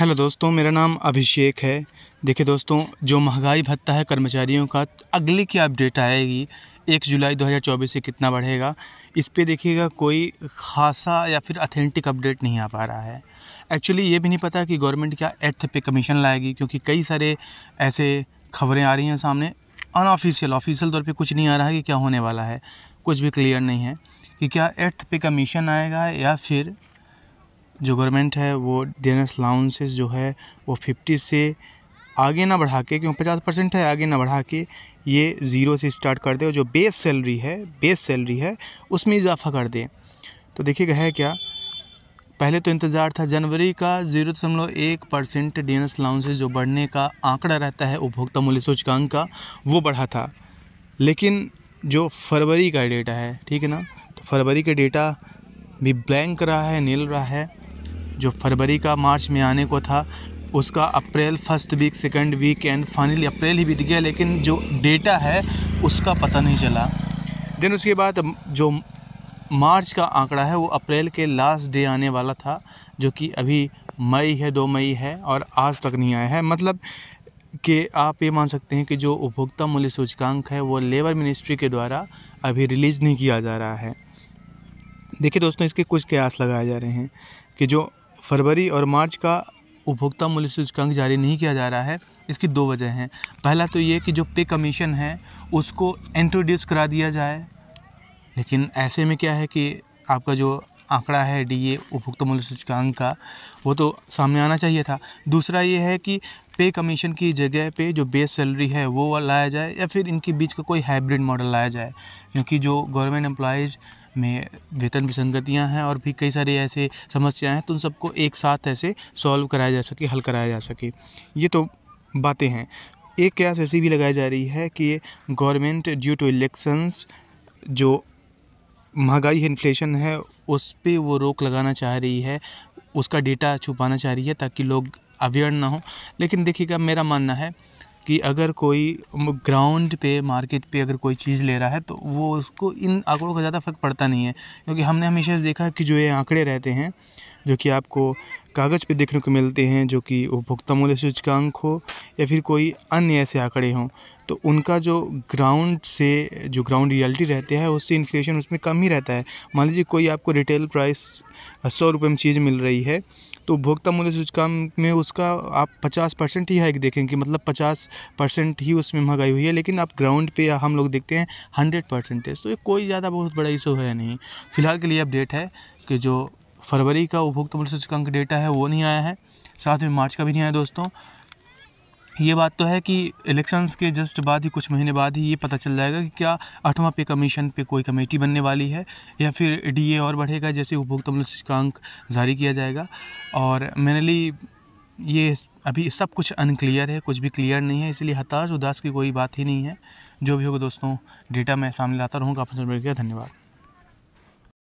hello दोस्तों मेरा नाम अभिषेक है देखिए दोस्तों जो महंगाई भत्ता है कर्मचारियों का तो अगली की अपडेट आएगी एक जुलाई 2024 से कितना बढ़ेगा इस पर देखिएगा कोई खासा या फिर अथेंटिक अपडेट नहीं आ पा रहा है एक्चुअली ये भी नहीं पता कि गवर्नमेंट क्या एट्थ पे कमीशन लाएगी क्योंकि कई सारे ऐसे खबरें आ रही हैं सामने अनऑफिशियल ऑफिशियल तौर पर कुछ नहीं आ रहा है कि क्या होने वाला है कुछ भी क्लियर नहीं है कि क्या एट्थ पे कमीशन आएगा या फिर जो गवर्नमेंट है वो देनेस अलाउंसेस जो है वो फिफ्टी से आगे ना बढ़ा के क्यों पचास परसेंट है आगे ना बढ़ा के ये ज़ीरो से स्टार्ट कर दें और जो बेस सैलरी है बेस सैलरी है उसमें इजाफा कर दें तो देखिएगा है क्या पहले तो इंतज़ार था जनवरी का जीरो दशमलव एक परसेंट डी एन अलाउंसेज जो बढ़ने का आंकड़ा रहता है उपभोक्ता मूल्य सूचकांक का वो बढ़ा था लेकिन जो फरवरी का डेटा है ठीक है ना तो फरवरी का डेटा भी ब्लैंक रहा है नील रहा है जो फरवरी का मार्च में आने को था उसका April first week second week and finally April ही बीत गया लेकिन जो डेटा है उसका पता नहीं चला देन उसके बाद जो मार्च का आंकड़ा है वो अप्रैल के लास्ट डे आने वाला था जो कि अभी मई है दो मई है और आज तक नहीं आया है मतलब कि आप ये मान सकते हैं कि जो उपभोक्ता मूल्य सूचकांक है वो लेबर मिनिस्ट्री के द्वारा अभी रिलीज़ नहीं किया जा रहा है देखिए दोस्तों इसके कुछ कयास लगाए जा रहे हैं कि जो फरवरी और मार्च का उपभोक्ता मूल्य सूचकांक जारी नहीं किया जा रहा है इसकी दो वजह हैं पहला तो ये कि जो पे कमीशन है उसको इंट्रोड्यूस करा दिया जाए लेकिन ऐसे में क्या है कि आपका जो आंकड़ा है डी ए उपभोक्ता मूल्य सूचकांक का वो तो सामने आना चाहिए था दूसरा ये है कि पे कमीशन की जगह पे जो बेस सैलरी है वो लाया जाए या फिर इनके बीच का कोई हाइब्रिड मॉडल लाया जाए क्योंकि जो गवर्नमेंट एम्प्लॉज़ में वेतन विसंगतियाँ हैं और भी कई सारी ऐसे समस्याएँ हैं तो उन सबको एक साथ ऐसे सॉल्व कराया जा सके हल कराया जा सके ये तो बातें हैं एक कयास ऐसी भी लगाई जा रही है कि गवर्नमेंट ड्यू टू इलेक्शंस जो महंगाई इन्फ्लेशन है उस पर वो रोक लगाना चाह रही है उसका डेटा छुपाना चाह रही है ताकि लोग अवेयर ना हो लेकिन देखिएगा मेरा मानना है कि अगर कोई ग्राउंड पे मार्केट पे अगर कोई चीज़ ले रहा है तो वो उसको इन आंकड़ों का ज़्यादा फ़र्क पड़ता नहीं है क्योंकि हमने हमेशा देखा है कि जो ये आंकड़े रहते हैं जो कि आपको कागज़ पे देखने को मिलते हैं जो कि उपभोक्ता मूल्य सूचकांक हो या फिर कोई अन्य ऐसे आंकड़े हों तो उनका जो ग्राउंड से जो ग्राउंड रियलिटी रहती है उससे इन्फ्लेशन उसमें कम ही रहता है मान लीजिए कोई आपको रिटेल प्राइस सौ रुपये में चीज़ मिल रही है तो उपभोक्ता मूल्य सूचकांक में उसका आप पचास परसेंट ही हाइक देखेंगे मतलब पचास परसेंट ही उसमें महंगाई हुई है लेकिन आप ग्राउंड पे हम लोग देखते हैं हंड्रेड परसेंटेज तो ये कोई ज़्यादा बहुत बड़ा इशू है नहीं फ़िलहाल के लिए अपडेट है कि जो फरवरी का उपभोक्ता मूल्य सूचकांक डेटा है वो नहीं आया है साथ में मार्च का भी नहीं आया दोस्तों ये बात तो है कि इलेक्शंस के जस्ट बाद ही कुछ महीने बाद ही ये पता चल जाएगा कि क्या आठवां पे कमीशन पे कोई कमेटी बनने वाली है या फिर डीए और बढ़ेगा जैसे उपभोक्ता मूल्य सूचकांक जारी किया जाएगा और मेनली ये अभी सब कुछ अनक्लियर है कुछ भी क्लियर नहीं है इसलिए हताश उदास की कोई बात ही नहीं है जो भी होगा दोस्तों डेटा मैं सामने लाता रहूँगा आपसे गया धन्यवाद